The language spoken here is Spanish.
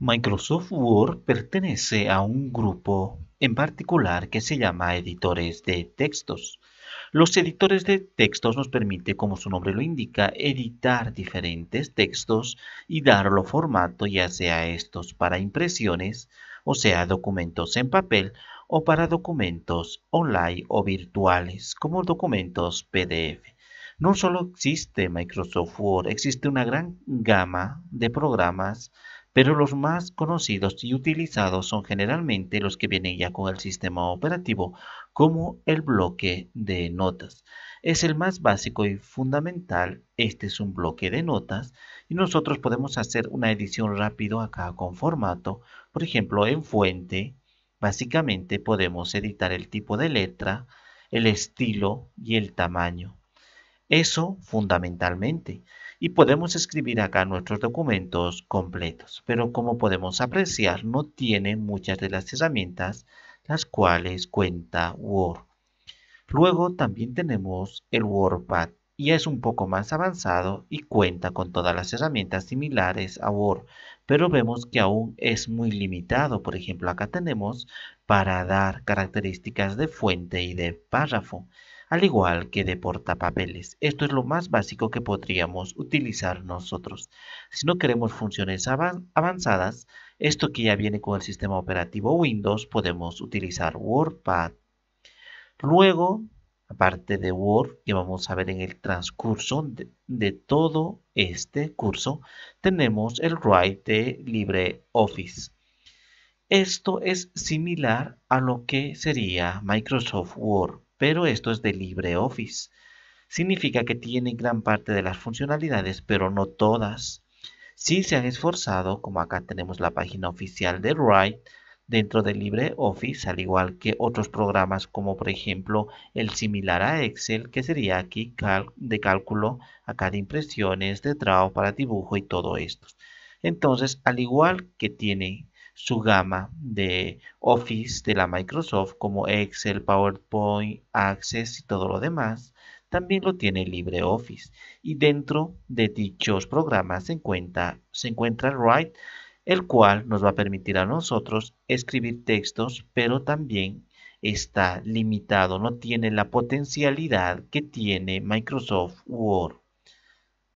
Microsoft Word pertenece a un grupo en particular que se llama editores de textos. Los editores de textos nos permite, como su nombre lo indica, editar diferentes textos y darlo formato ya sea estos para impresiones, o sea documentos en papel, o para documentos online o virtuales, como documentos PDF. No solo existe Microsoft Word, existe una gran gama de programas pero los más conocidos y utilizados son generalmente los que vienen ya con el sistema operativo, como el bloque de notas. Es el más básico y fundamental, este es un bloque de notas y nosotros podemos hacer una edición rápido acá con formato, por ejemplo en fuente, básicamente podemos editar el tipo de letra, el estilo y el tamaño. Eso fundamentalmente. Y podemos escribir acá nuestros documentos completos, pero como podemos apreciar no tiene muchas de las herramientas las cuales cuenta Word. Luego también tenemos el WordPad y es un poco más avanzado y cuenta con todas las herramientas similares a Word, pero vemos que aún es muy limitado. Por ejemplo, acá tenemos para dar características de fuente y de párrafo al igual que de portapapeles. Esto es lo más básico que podríamos utilizar nosotros. Si no queremos funciones avanzadas, esto que ya viene con el sistema operativo Windows, podemos utilizar WordPad. Luego, aparte de Word, que vamos a ver en el transcurso de, todo este curso, tenemos el Write de LibreOffice. Esto es similar a lo que sería Microsoft Word pero esto es de LibreOffice. Significa que tiene gran parte de las funcionalidades, pero no todas. Si se han esforzado, como acá tenemos la página oficial de Write, dentro de LibreOffice, al igual que otros programas como por ejemplo el similar a Excel, que sería aquí de cálculo, acá de impresiones, de draw para dibujo y todo esto. Entonces, al igual que tiene su gama de Office de la Microsoft como Excel, PowerPoint, Access y todo lo demás. También lo tiene LibreOffice y dentro de dichos programas se encuentra, se encuentra Write, el cual nos va a permitir a nosotros escribir textos, pero también está limitado, no tiene la potencialidad que tiene Microsoft Word.